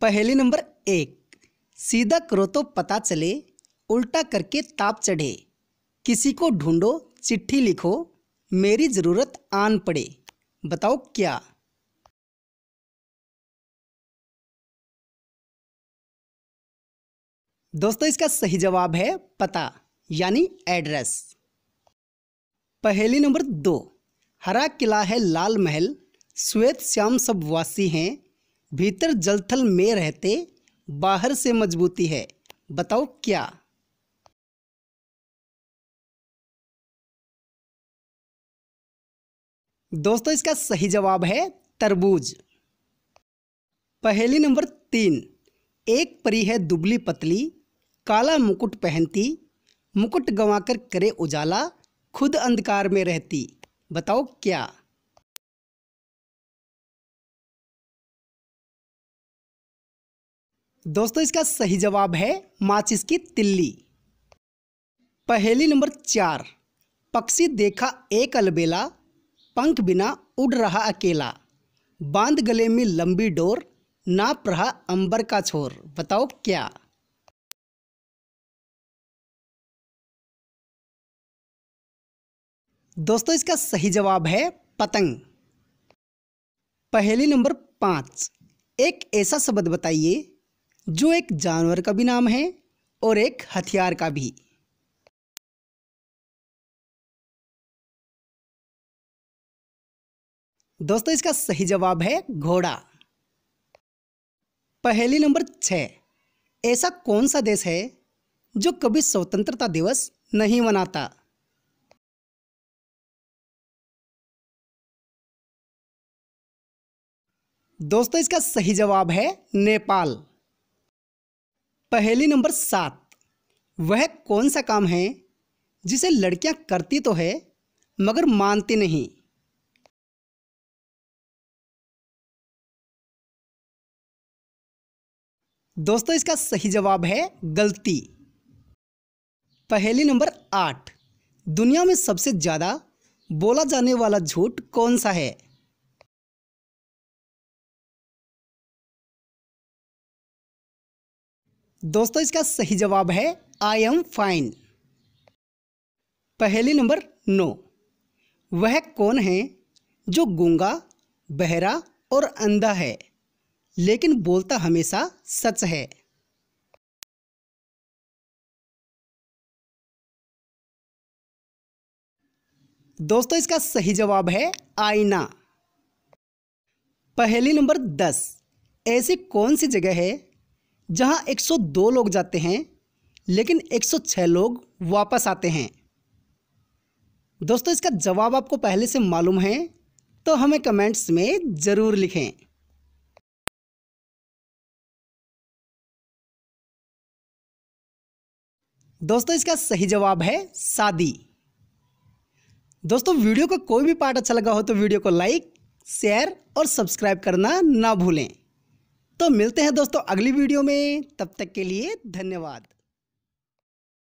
पहली नंबर एक सीधा करो तो पता चले उल्टा करके ताप चढ़े किसी को ढूंढो चिट्ठी लिखो मेरी ज़रूरत आन पड़े बताओ क्या दोस्तों इसका सही जवाब है पता यानी एड्रेस पहेली नंबर दो हरा किला है लाल महल श्वेत श्याम सब वासी हैं भीतर जलथल में रहते बाहर से मजबूती है बताओ क्या दोस्तों इसका सही जवाब है तरबूज पहली नंबर तीन एक परी है दुबली पतली काला मुकुट पहनती मुकुट गंवाकर करे उजाला खुद अंधकार में रहती बताओ क्या दोस्तों इसका सही जवाब है माचिस की तिल्ली पहेली नंबर चार पक्षी देखा एक अलबेला पंख बिना उड़ रहा अकेला बांध गले में लंबी डोर नाप रहा अंबर का छोर बताओ क्या दोस्तों इसका सही जवाब है पतंग पहेली नंबर पांच एक ऐसा शब्द बताइए जो एक जानवर का भी नाम है और एक हथियार का भी दोस्तों इसका सही जवाब है घोड़ा पहली नंबर छ ऐसा कौन सा देश है जो कभी स्वतंत्रता दिवस नहीं मनाता दोस्तों इसका सही जवाब है नेपाल पहली नंबर सात वह कौन सा काम है जिसे लड़कियां करती तो है मगर मानती नहीं दोस्तों इसका सही जवाब है गलती पहली नंबर आठ दुनिया में सबसे ज़्यादा बोला जाने वाला झूठ कौन सा है दोस्तों इसका सही जवाब है आई एम फाइन पहली नंबर नो वह कौन है जो गूंगा बहरा और अंधा है लेकिन बोलता हमेशा सच है दोस्तों इसका सही जवाब है आईना पहली नंबर दस ऐसी कौन सी जगह है जहां 102 लोग जाते हैं लेकिन 106 लोग वापस आते हैं दोस्तों इसका जवाब आपको पहले से मालूम है तो हमें कमेंट्स में ज़रूर लिखें दोस्तों इसका सही जवाब है शादी दोस्तों वीडियो का कोई भी पार्ट अच्छा लगा हो तो वीडियो को लाइक शेयर और सब्सक्राइब करना ना भूलें तो मिलते हैं दोस्तों अगली वीडियो में तब तक के लिए धन्यवाद